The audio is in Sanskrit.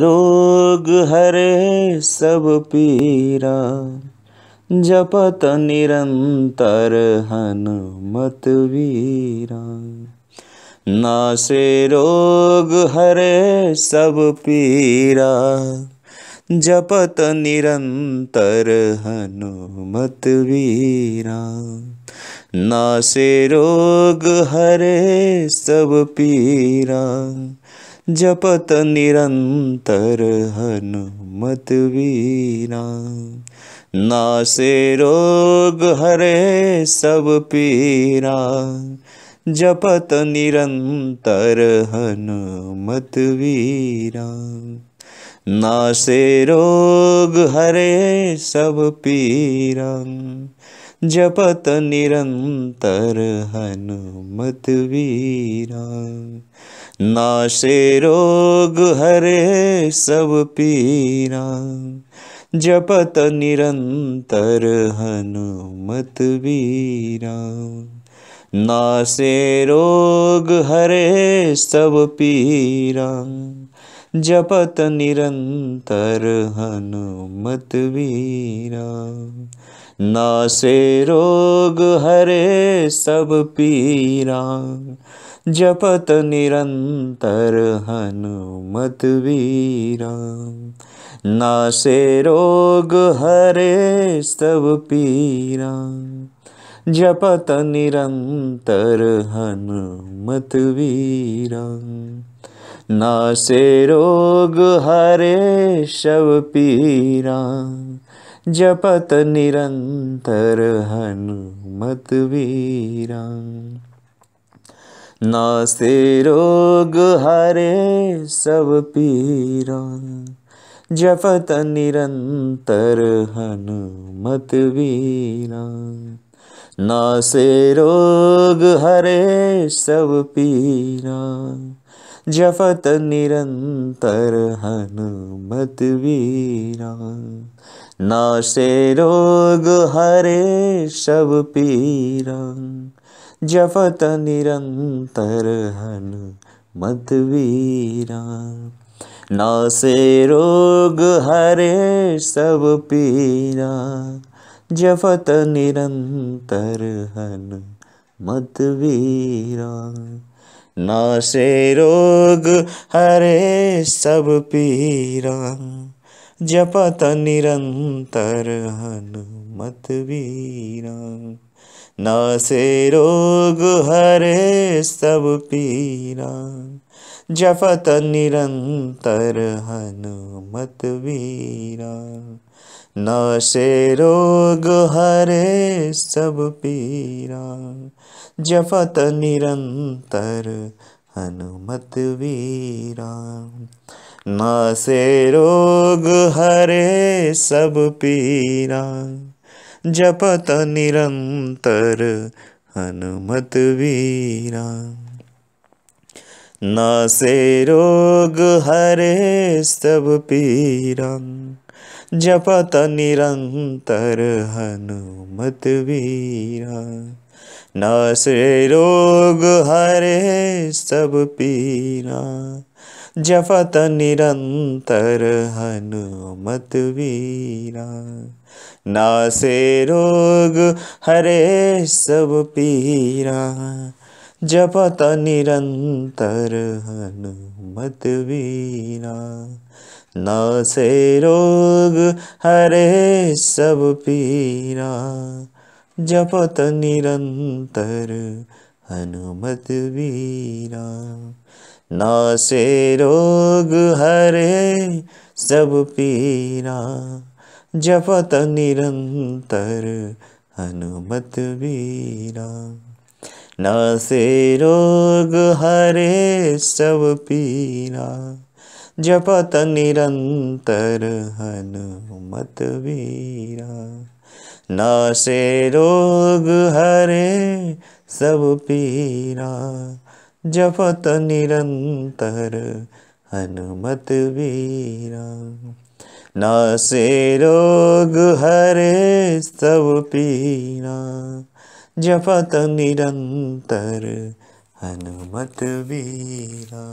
रोग हरे सब पीरा जपत निरन्तर हनुमत ना से रोग हरे सब पीरा जपत निरन्तर ना से रोग हरे सब पीरा जपत निरन्तर हनु मतवीरा रोग हरे सब पीरा जपत निरन्तरहु मतवीरा नाशे रोग हरे सब पीरा जपत हनुमत वीरा नाशे रोग हरे सब पीरा जपत निरंतर हनुमत वीरा नाशे रोग हरे सब पीरा जपत निरन्तर हनु मतवीरा न रोग हरे स पी जप निरन्तरहु मतवीर नासे रोग हरे सब पीरा जपत निरन्तर हनुमत वीरा न रोग हरे शव पीरा जपत निरन्तर हनुमत वीरा न रोग हरे सव पीरा जपत हनुमत वीरा न शोग पीरा जपत निरन्तर मध्वीर नाशे रोग हरे सब पीरा जपत निरन्तर मधवीर न रोग हरे सब पीरा जपत निरन्तर मध्वीरा रोग हरे सब पीरा जपत निरन्तर हनुमत वीरा न रोग हरे सब पीरा जपत निरन्तर वीरा न रोग हरे सब पीरा ज निरन्तर वीरा न रोग हरे सब पीरा जपत निरन्तर रोग हरे जपत निरन्तर हनुमतवीरा न रोग हरे सब पीरा जपत निरन्तर हनु नासे रोग हरे हरे पीरा जपत निरन्तर हनु नासे रोग हरे हरे पीरा जपत निरन्तर हनुमत वीरा ना से रोग हरे सब पीरा जपत निरंतर हनुमत वीरा ना से रोग हरे सब पीरा जपत निरंतर हनुमत वीरा ना से रोग हरे सब पीरा जपत निरंतर हनुमत वीरा से रोग हरे सब पीरा जपत निरंतर हनुमत वीरा